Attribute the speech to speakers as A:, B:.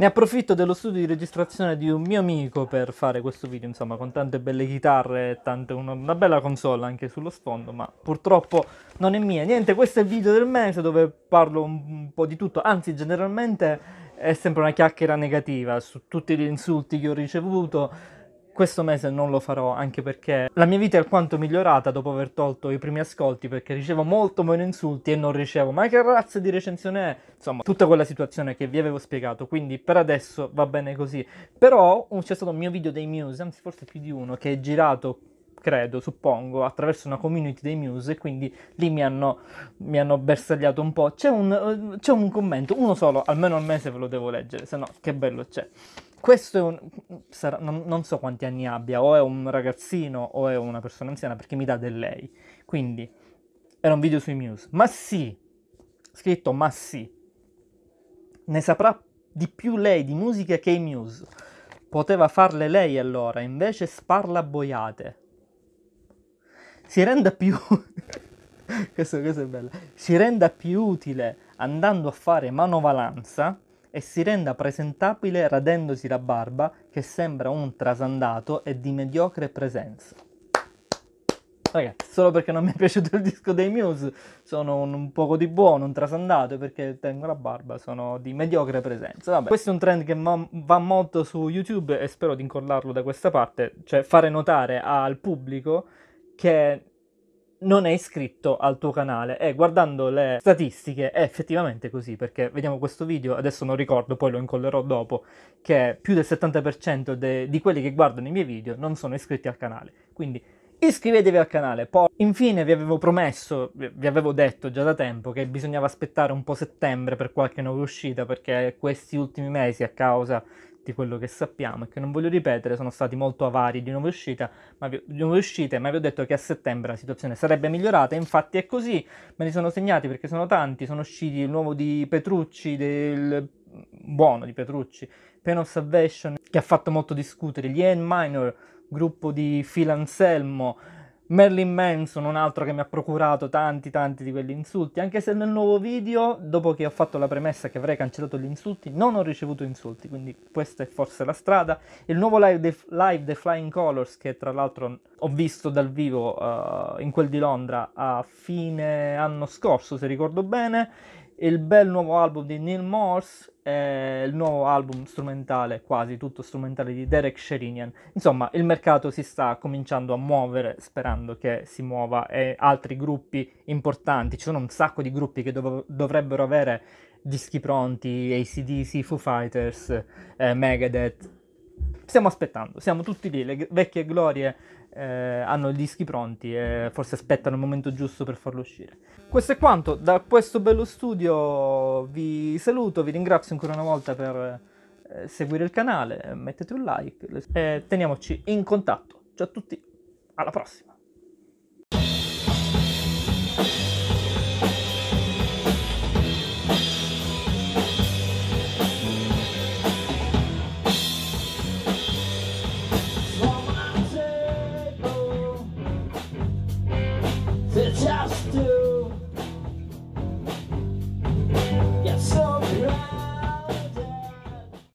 A: Ne approfitto dello studio di registrazione di un mio amico per fare questo video, insomma, con tante belle chitarre e tante, una, una, bella console anche sullo sfondo, ma purtroppo non è mia. Niente, questo è il video del mese dove parlo un, un po' di tutto, anzi generalmente è sempre una chiacchiera negativa su tutti gli insulti che ho ricevuto questo mese non lo farò anche perché la mia vita è alquanto migliorata dopo aver tolto i primi ascolti perché ricevo molto meno insulti e non ricevo ma che razza di recensione è? Insomma, tutta quella situazione che vi avevo spiegato, quindi per adesso va bene così. Però c'è stato un mio video dei Muse, anzi forse più di uno, che è girato credo, suppongo, attraverso una community dei muse, quindi lì mi hanno, mi hanno bersagliato un po'. C'è un, eh, c'è un commento, uno solo, almeno al mese ve lo devo leggere, se no che bello c'è questo è un, sarà, non, non, so quanti anni abbia, o è un ragazzino o è una persona anziana, perché mi dà del lei. Quindi, era un video sui Muse. Ma sì, scritto ma sì, ne saprà di più lei di musica che i Muse. Poteva farle lei allora, invece sparla boiate. Si renda più... questo, questo è bello. Si renda più utile andando a fare manovalanza e si renda presentabile radendosi la barba che sembra un trasandato e di mediocre presenza. Ragazzi, solo perché non mi è piaciuto il disco dei Muse, sono un, un poco di buono, un trasandato, perché tengo la barba, sono di mediocre presenza. Vabbè, questo è un trend che ma- va molto su YouTube e spero di incollarlo da questa parte, cioè fare notare al pubblico che non è iscritto al tuo canale e eh, guardando le statistiche è effettivamente così perché vediamo questo video, adesso non ricordo, poi lo incollerò dopo, che più del 70% de- di quelli che guardano i miei video non sono iscritti al canale, quindi iscrivetevi al canale. Poi, infine, vi avevo promesso, vi avevo detto già da tempo che bisognava aspettare un po' settembre per qualche nuova uscita perché questi ultimi mesi, a causa di quello che sappiamo e che non voglio ripetere, sono stati molto avari di nuove, uscite, ma vi, di nuove uscite, ma vi ho detto che a settembre la situazione sarebbe migliorata, infatti è così, me li sono segnati perché sono tanti, sono usciti il nuovo di Petrucci, del mm, buono di Petrucci, Pen of Salvation, che ha fatto molto discutere, gli End Minor, gruppo di Phil Anselmo, Merlin Manson, un altro che mi ha procurato tanti tanti di quegli insulti, anche se nel nuovo video, dopo che ho fatto la premessa che avrei cancellato gli insulti, non ho ricevuto insulti, quindi questa è forse la strada. Il nuovo live, de, live The Flying Colors, che tra l'altro ho visto dal vivo uh, in quel di Londra a fine anno scorso, se ricordo bene, il bel nuovo album di Neil Morse eh, il nuovo album strumentale, quasi tutto strumentale di Derek Sherinian. Insomma, il mercato si sta cominciando a muovere, sperando che si muova e altri gruppi importanti, ci sono un sacco di gruppi che dov- dovrebbero avere dischi pronti, ACDC, Foo Fighters, eh, Megadeth, stiamo aspettando, siamo tutti lì, le vecchie glorie eh, hanno i dischi pronti e forse aspettano il momento giusto per farlo uscire. Questo è quanto, da questo bello studio vi saluto, vi ringrazio ancora una volta per eh, seguire il canale, mettete un like e eh, teniamoci in contatto. Ciao a tutti, alla prossima!